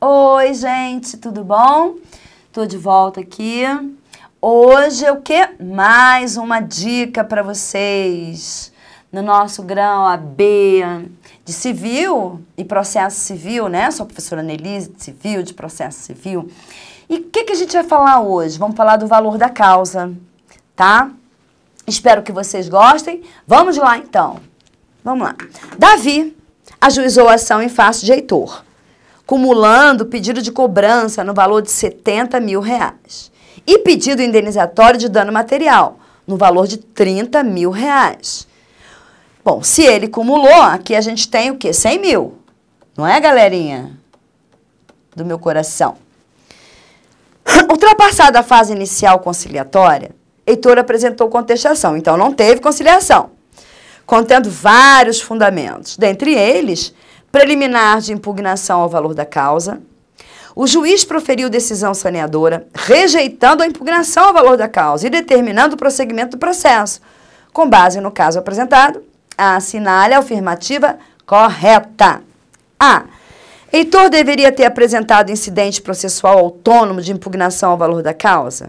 Oi, gente, tudo bom? Tô de volta aqui. Hoje é o que? Mais uma dica para vocês no nosso grão AB de civil e processo civil, né? Sou professora Nelise de civil, de processo civil. E o que, que a gente vai falar hoje? Vamos falar do valor da causa, tá? Espero que vocês gostem. Vamos lá, então. Vamos lá. Davi ajuizou a ação em face de Heitor, cumulando pedido de cobrança no valor de 70 mil reais e pedido indenizatório de dano material no valor de 30 mil reais. Bom, se ele cumulou, aqui a gente tem o quê? 100 mil. Não é, galerinha? Do meu coração. Ultrapassada a fase inicial conciliatória, Heitor apresentou contestação, então não teve conciliação, contendo vários fundamentos, dentre eles, preliminar de impugnação ao valor da causa, o juiz proferiu decisão saneadora, rejeitando a impugnação ao valor da causa e determinando o prosseguimento do processo. Com base no caso apresentado, assinale a afirmativa correta. A. Heitor deveria ter apresentado incidente processual autônomo de impugnação ao valor da causa?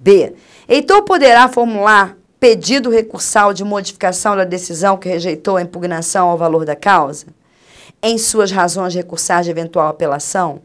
B. Heitor poderá formular pedido recursal de modificação da decisão que rejeitou a impugnação ao valor da causa? Em suas razões recursais de eventual apelação?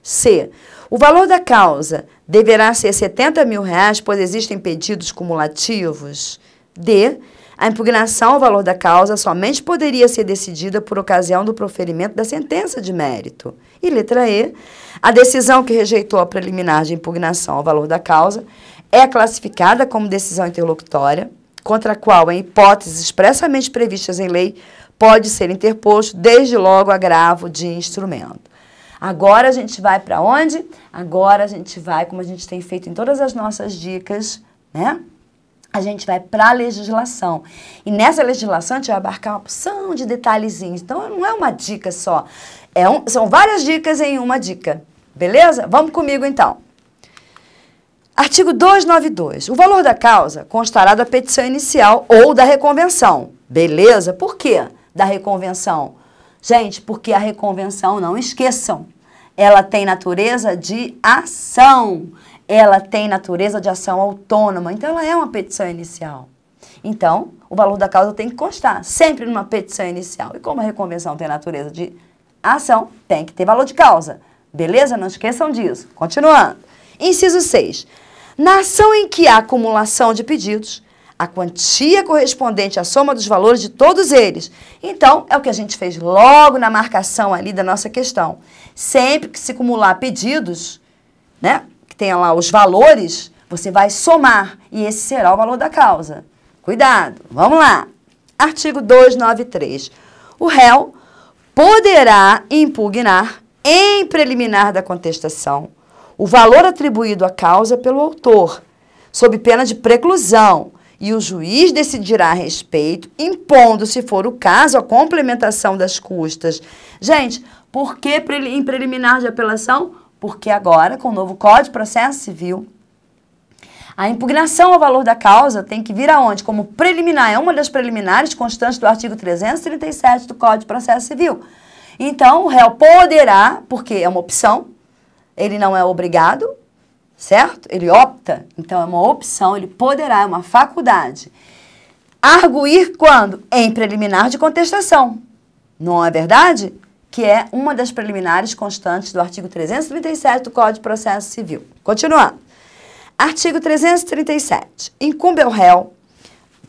C. O valor da causa deverá ser 70 mil reais, pois existem pedidos cumulativos? D. A impugnação ao valor da causa somente poderia ser decidida por ocasião do proferimento da sentença de mérito. E letra E, a decisão que rejeitou a preliminar de impugnação ao valor da causa é classificada como decisão interlocutória, contra a qual, em hipóteses expressamente previstas em lei, pode ser interposto desde logo agravo de instrumento. Agora a gente vai para onde? Agora a gente vai, como a gente tem feito em todas as nossas dicas, né? a gente vai para a legislação. E nessa legislação a gente vai abarcar uma opção de detalhezinhos. Então não é uma dica só. É um, são várias dicas em uma dica. Beleza? Vamos comigo então. Artigo 292. O valor da causa constará da petição inicial ou da reconvenção. Beleza? Por quê da reconvenção? Gente, porque a reconvenção, não esqueçam, ela tem natureza de ação ela tem natureza de ação autônoma, então ela é uma petição inicial. Então, o valor da causa tem que constar sempre numa petição inicial. E como a reconvenção tem natureza de ação, tem que ter valor de causa. Beleza? Não esqueçam disso. Continuando. Inciso 6. Na ação em que há acumulação de pedidos, a quantia correspondente à soma dos valores de todos eles. Então, é o que a gente fez logo na marcação ali da nossa questão. Sempre que se acumular pedidos, né? tenha lá os valores, você vai somar e esse será o valor da causa. Cuidado, vamos lá. Artigo 293. O réu poderá impugnar, em preliminar da contestação, o valor atribuído à causa pelo autor, sob pena de preclusão, e o juiz decidirá a respeito, impondo, se for o caso, a complementação das custas. Gente, por que em preliminar de apelação? porque agora, com o novo Código de Processo Civil, a impugnação ao valor da causa tem que vir aonde? Como preliminar, é uma das preliminares constantes do artigo 337 do Código de Processo Civil. Então, o réu poderá, porque é uma opção, ele não é obrigado, certo? Ele opta, então é uma opção, ele poderá, é uma faculdade. Arguir quando? Em preliminar de contestação. Não é verdade? que é uma das preliminares constantes do artigo 337 do Código de Processo Civil. Continuando. Artigo 337. Incumbe ao réu,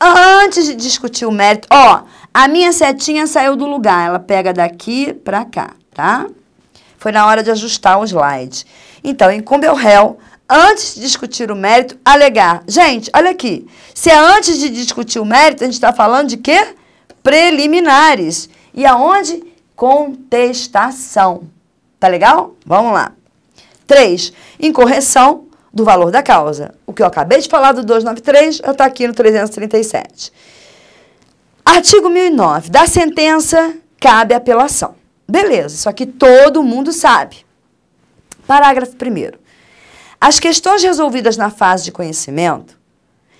antes de discutir o mérito, ó, a minha setinha saiu do lugar, ela pega daqui para cá, tá? Foi na hora de ajustar o slide. Então, incumbe ao réu, antes de discutir o mérito, alegar. Gente, olha aqui. Se é antes de discutir o mérito, a gente está falando de quê? Preliminares. E aonde? contestação. Tá legal? Vamos lá. 3. Incorreção do valor da causa. O que eu acabei de falar do 293 eu estou tá aqui no 337. Artigo 1009. Da sentença cabe apelação. Beleza, isso aqui todo mundo sabe. Parágrafo 1. As questões resolvidas na fase de conhecimento,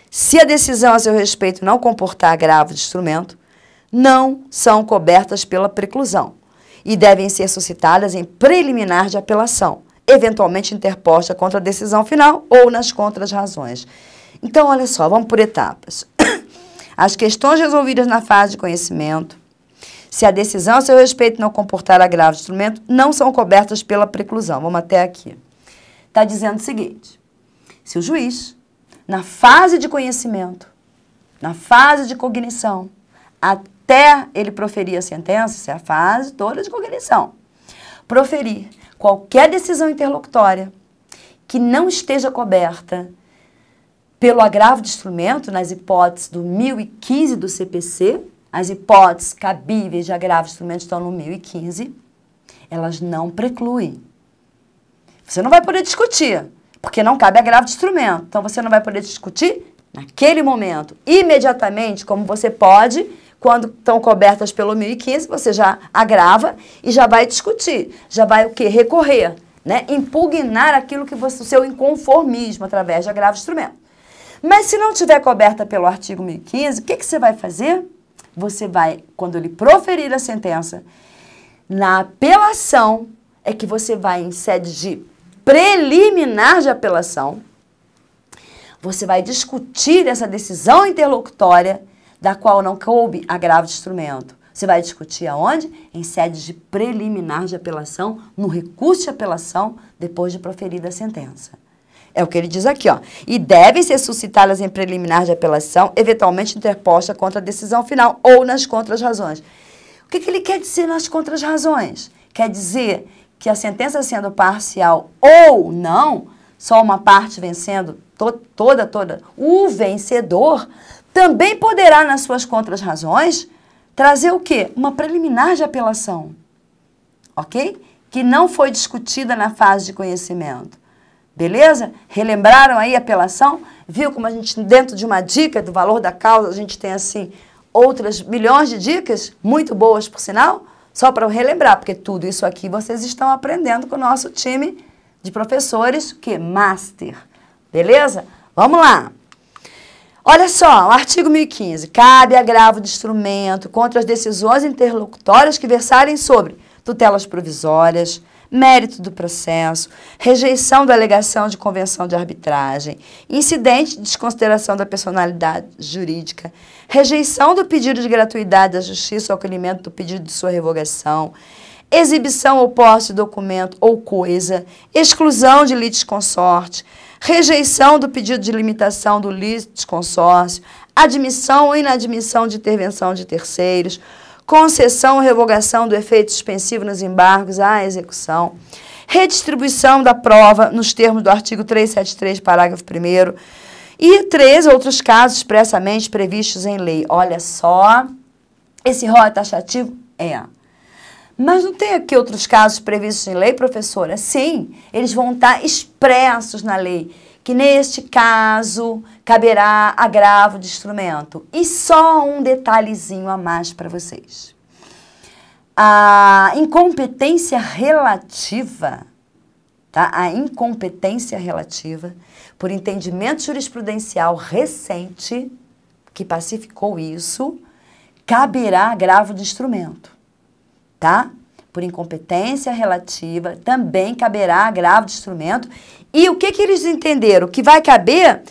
se a decisão a seu respeito não comportar agravo de instrumento, não são cobertas pela preclusão e devem ser suscitadas em preliminar de apelação, eventualmente interposta contra a decisão final ou nas contras-razões. Então, olha só, vamos por etapas. As questões resolvidas na fase de conhecimento, se a decisão a seu respeito não comportar agravo de instrumento, não são cobertas pela preclusão. Vamos até aqui. Está dizendo o seguinte, se o juiz, na fase de conhecimento, na fase de cognição, até ele proferir a sentença, isso é a fase toda de cognição. Proferir qualquer decisão interlocutória que não esteja coberta pelo agravo de instrumento, nas hipóteses do 1015 do CPC, as hipóteses cabíveis de agravo de instrumento estão no 1015, elas não precluem. Você não vai poder discutir, porque não cabe agravo de instrumento. Então você não vai poder discutir naquele momento, imediatamente, como você pode quando estão cobertas pelo 1015, você já agrava e já vai discutir, já vai o quê? Recorrer, né? Impugnar aquilo que você, o seu inconformismo através de agravo instrumento. Mas se não tiver coberta pelo artigo 1015, o que, que você vai fazer? Você vai, quando ele proferir a sentença, na apelação, é que você vai em sede de preliminar de apelação, você vai discutir essa decisão interlocutória da qual não coube agravo de instrumento. Você vai discutir aonde? Em sede de preliminar de apelação, no recurso de apelação, depois de proferida a sentença. É o que ele diz aqui, ó. E devem ser suscitadas em preliminar de apelação, eventualmente interposta contra a decisão final ou nas contras-razões. O que, que ele quer dizer nas contras-razões? Quer dizer que a sentença sendo parcial ou não, só uma parte vencendo, to toda, toda, o vencedor também poderá, nas suas contras-razões, trazer o quê? Uma preliminar de apelação, ok? Que não foi discutida na fase de conhecimento. Beleza? Relembraram aí a apelação? Viu como a gente, dentro de uma dica do valor da causa, a gente tem assim outras milhões de dicas, muito boas por sinal, só para relembrar, porque tudo isso aqui vocês estão aprendendo com o nosso time de professores, que? Master. Beleza? Vamos lá! Olha só, o artigo 1015. Cabe agravo de instrumento contra as decisões interlocutórias que versarem sobre tutelas provisórias, mérito do processo, rejeição da alegação de convenção de arbitragem, incidente de desconsideração da personalidade jurídica, rejeição do pedido de gratuidade da justiça ou acolhimento do pedido de sua revogação, exibição ou posse de documento ou coisa, exclusão de litisconsorte, consorte rejeição do pedido de limitação do litisconsórcio, admissão ou inadmissão de intervenção de terceiros, concessão ou revogação do efeito suspensivo nos embargos à execução, redistribuição da prova nos termos do artigo 373, parágrafo 1 e três outros casos expressamente previstos em lei. Olha só, esse rol é taxativo? É. Mas não tem aqui outros casos previstos em lei, professora? Sim, eles vão estar expressos na lei, que neste caso caberá agravo de instrumento. E só um detalhezinho a mais para vocês. A incompetência relativa, tá? A incompetência relativa, por entendimento jurisprudencial recente que pacificou isso, caberá agravo de instrumento tá? Por incompetência relativa, também caberá agravo de instrumento. E o que, que eles entenderam? Que vai caber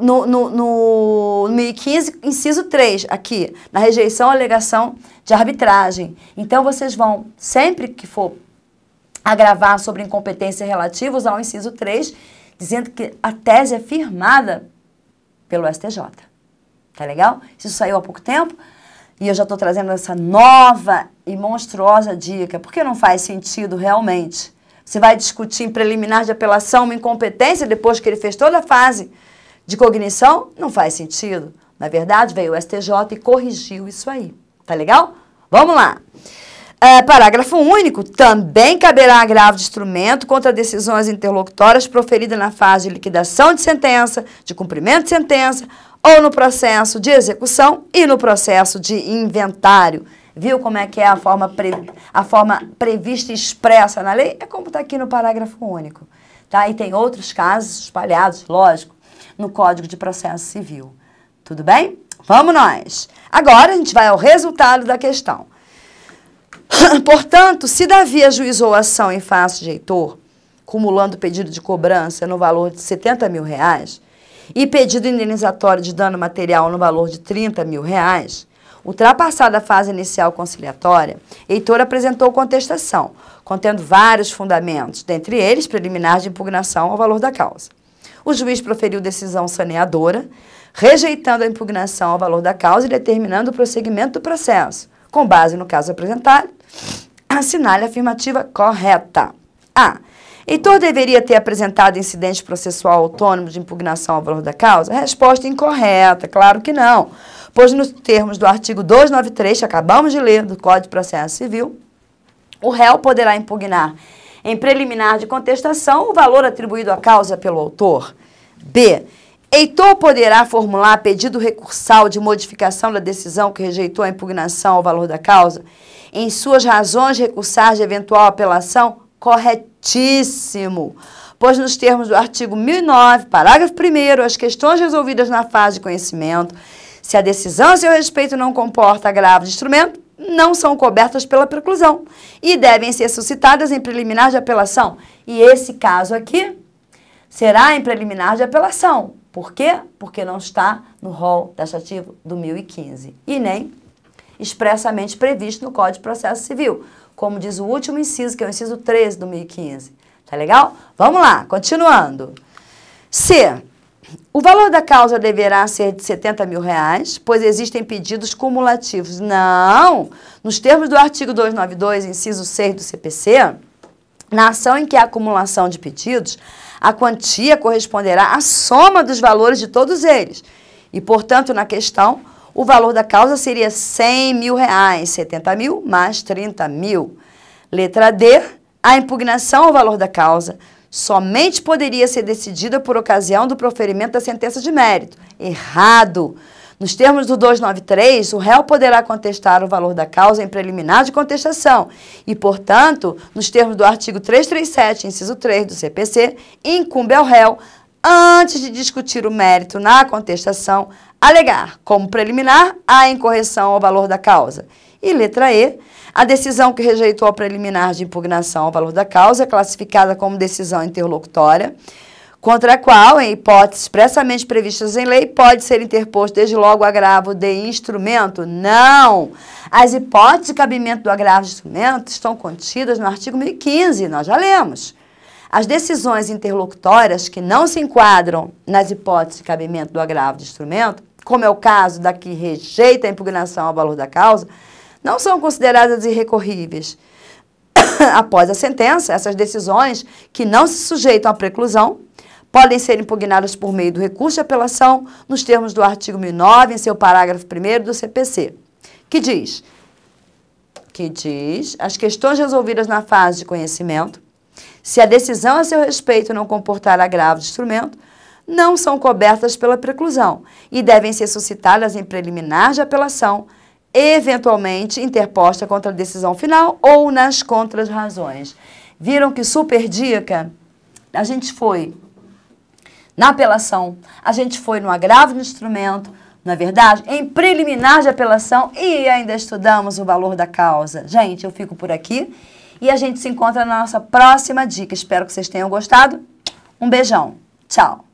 no, no, no, 1015, inciso 3, aqui, na rejeição à alegação de arbitragem. Então, vocês vão, sempre que for agravar sobre incompetência relativa, usar o inciso 3, dizendo que a tese é firmada pelo STJ. Tá legal? Isso saiu há pouco tempo. E eu já estou trazendo essa nova e monstruosa dica, porque não faz sentido realmente. Você vai discutir em preliminar de apelação uma incompetência depois que ele fez toda a fase de cognição? Não faz sentido. Na verdade, veio o STJ e corrigiu isso aí. Tá legal? Vamos lá. É, parágrafo único. Também caberá agravo de instrumento contra decisões interlocutórias proferidas na fase de liquidação de sentença, de cumprimento de sentença ou no processo de execução e no processo de inventário. Viu como é que é a forma, pre, a forma prevista e expressa na lei? É como está aqui no parágrafo único. Tá? E tem outros casos espalhados, lógico, no Código de Processo Civil. Tudo bem? Vamos nós! Agora a gente vai ao resultado da questão. Portanto, se Davi ajuizou a ação em face de Heitor, cumulando pedido de cobrança no valor de 70 mil reais, e pedido indenizatório de dano material no valor de 30 mil reais, ultrapassada a fase inicial conciliatória, Heitor apresentou contestação, contendo vários fundamentos, dentre eles preliminares de impugnação ao valor da causa. O juiz proferiu decisão saneadora, rejeitando a impugnação ao valor da causa e determinando o prosseguimento do processo, com base no caso apresentado, assinale a afirmativa correta. A. Heitor deveria ter apresentado incidente processual autônomo de impugnação ao valor da causa? Resposta incorreta, claro que não. Pois, nos termos do artigo 293, que acabamos de ler, do Código de Processo Civil, o réu poderá impugnar em preliminar de contestação o valor atribuído à causa pelo autor. B. Heitor poderá formular pedido recursal de modificação da decisão que rejeitou a impugnação ao valor da causa, em suas razões recursais de eventual apelação, corretíssimo. Pois, nos termos do artigo 1009, parágrafo 1, as questões resolvidas na fase de conhecimento, se a decisão a seu respeito não comporta agravo de instrumento, não são cobertas pela preclusão e devem ser suscitadas em preliminar de apelação. E esse caso aqui será em preliminar de apelação. Por quê? Porque não está no rol taxativo do 1015 e nem expressamente previsto no Código de Processo Civil, como diz o último inciso, que é o inciso 13 do 2015. Tá legal? Vamos lá, continuando. C. O valor da causa deverá ser de 70 mil reais, pois existem pedidos cumulativos. Não! Nos termos do artigo 292, inciso 6 do CPC, na ação em que há acumulação de pedidos, a quantia corresponderá à soma dos valores de todos eles. E, portanto, na questão, o valor da causa seria 100 mil reais, 70 mil mais 30 mil. Letra D, a impugnação ao valor da causa somente poderia ser decidida por ocasião do proferimento da sentença de mérito. Errado! Nos termos do 293, o réu poderá contestar o valor da causa em preliminar de contestação e, portanto, nos termos do artigo 337, inciso 3 do CPC, incumbe ao réu antes de discutir o mérito na contestação, alegar como preliminar a incorreção ao valor da causa. E letra E, a decisão que rejeitou a preliminar de impugnação ao valor da causa, é classificada como decisão interlocutória, contra a qual, em hipóteses expressamente previstas em lei, pode ser interposto desde logo o agravo de instrumento? Não! As hipóteses de cabimento do agravo de instrumento estão contidas no artigo 1015, nós já lemos. As decisões interlocutórias que não se enquadram nas hipóteses de cabimento do agravo de instrumento, como é o caso da que rejeita a impugnação ao valor da causa, não são consideradas irrecorríveis. Após a sentença, essas decisões que não se sujeitam à preclusão podem ser impugnadas por meio do recurso de apelação nos termos do artigo 1009, em seu parágrafo 1 do CPC, que diz que diz as questões resolvidas na fase de conhecimento se a decisão a seu respeito não comportar agravo de instrumento, não são cobertas pela preclusão e devem ser suscitadas em preliminar de apelação, eventualmente interposta contra a decisão final ou nas contras-razões. Viram que super dica? A gente foi na apelação, a gente foi no agravo de instrumento, não é verdade? Em preliminar de apelação e ainda estudamos o valor da causa. Gente, eu fico por aqui. E a gente se encontra na nossa próxima dica. Espero que vocês tenham gostado. Um beijão. Tchau.